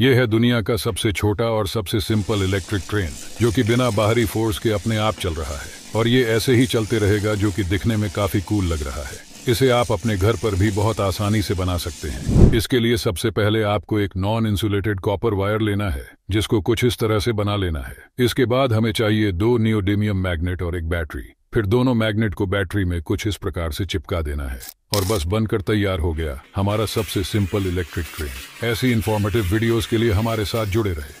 ये है दुनिया का सबसे छोटा और सबसे सिंपल इलेक्ट्रिक ट्रेन जो कि बिना बाहरी फोर्स के अपने आप चल रहा है और ये ऐसे ही चलते रहेगा जो कि दिखने में काफी कूल लग रहा है इसे आप अपने घर पर भी बहुत आसानी से बना सकते हैं इसके लिए सबसे पहले आपको एक नॉन इंसुलेटेड कॉपर वायर लेना है जिसको कुछ इस तरह से बना लेना है इसके बाद हमें चाहिए दो नियोडेमियम मैग्नेट और एक बैटरी फिर दोनों मैग्नेट को बैटरी में कुछ इस प्रकार से चिपका देना है और बस बनकर तैयार हो गया हमारा सबसे सिंपल इलेक्ट्रिक ट्रेन ऐसी इंफॉर्मेटिव वीडियोस के लिए हमारे साथ जुड़े रहे